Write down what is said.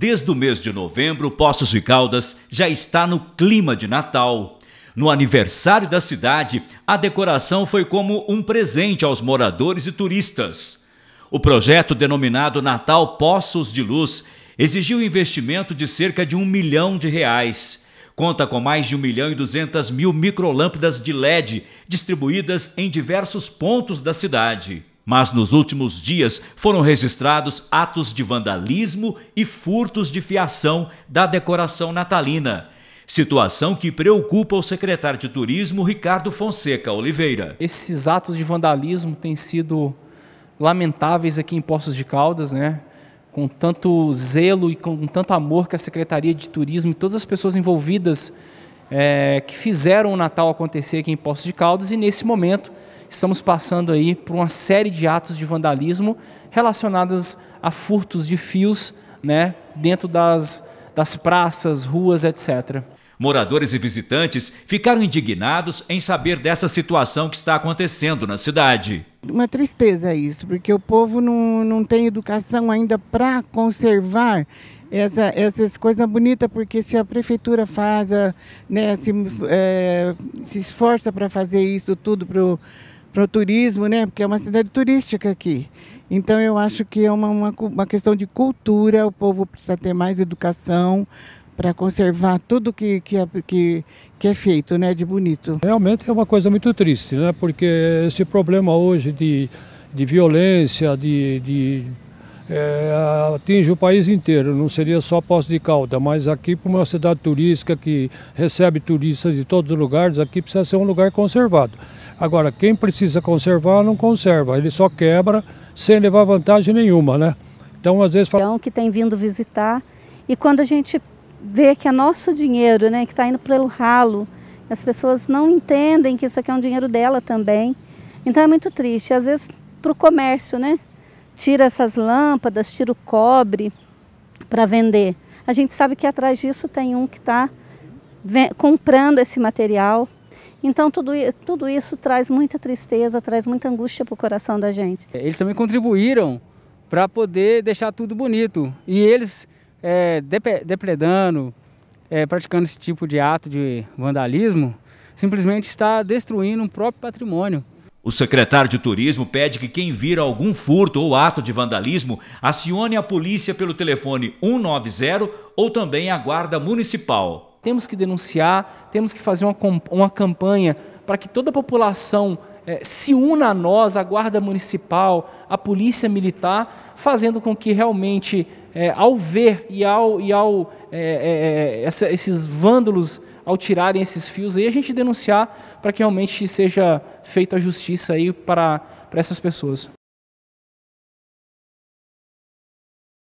Desde o mês de novembro, Poços de Caldas já está no clima de Natal. No aniversário da cidade, a decoração foi como um presente aos moradores e turistas. O projeto denominado Natal Poços de Luz exigiu investimento de cerca de um milhão de reais. Conta com mais de 1 milhão e 200 mil microlâmpadas de LED distribuídas em diversos pontos da cidade mas nos últimos dias foram registrados atos de vandalismo e furtos de fiação da decoração natalina. Situação que preocupa o secretário de Turismo Ricardo Fonseca Oliveira. Esses atos de vandalismo têm sido lamentáveis aqui em Poços de Caldas, né? Com tanto zelo e com tanto amor que a Secretaria de Turismo e todas as pessoas envolvidas é, que fizeram o Natal acontecer aqui em Poços de Caldas e nesse momento estamos passando aí por uma série de atos de vandalismo relacionados a furtos de fios né, dentro das, das praças, ruas, etc. Moradores e visitantes ficaram indignados em saber dessa situação que está acontecendo na cidade. Uma tristeza isso, porque o povo não, não tem educação ainda para conservar essa, essas coisas bonitas, porque se a prefeitura faz, né, se, é, se esforça para fazer isso tudo para para o turismo, né? Porque é uma cidade turística aqui. Então eu acho que é uma, uma, uma questão de cultura, o povo precisa ter mais educação para conservar tudo que, que, é, que, que é feito né, de bonito. Realmente é uma coisa muito triste, né? Porque esse problema hoje de, de violência, de, de é, atinge o país inteiro, não seria só Poço de Calda, mas aqui para uma cidade turística que recebe turistas de todos os lugares, aqui precisa ser um lugar conservado. Agora, quem precisa conservar, não conserva. Ele só quebra sem levar vantagem nenhuma, né? Então, às vezes... Fala... Então, que tem vindo visitar e quando a gente vê que é nosso dinheiro, né, que está indo pelo ralo, as pessoas não entendem que isso aqui é um dinheiro dela também. Então é muito triste. Às vezes para o comércio, né? Tira essas lâmpadas, tira o cobre para vender. A gente sabe que atrás disso tem um que está comprando esse material então tudo, tudo isso traz muita tristeza, traz muita angústia para o coração da gente. É, eles também contribuíram para poder deixar tudo bonito. E eles é, depredando, é, praticando esse tipo de ato de vandalismo, simplesmente está destruindo o próprio patrimônio. O secretário de Turismo pede que quem vira algum furto ou ato de vandalismo acione a polícia pelo telefone 190 ou também a Guarda Municipal. Temos que denunciar, temos que fazer uma, uma campanha para que toda a população é, se una a nós, a Guarda Municipal, a Polícia Militar, fazendo com que realmente, é, ao ver e ao, e ao é, essa, esses vândalos ao tirarem esses fios aí, a gente denunciar para que realmente seja feita a justiça aí para, para essas pessoas.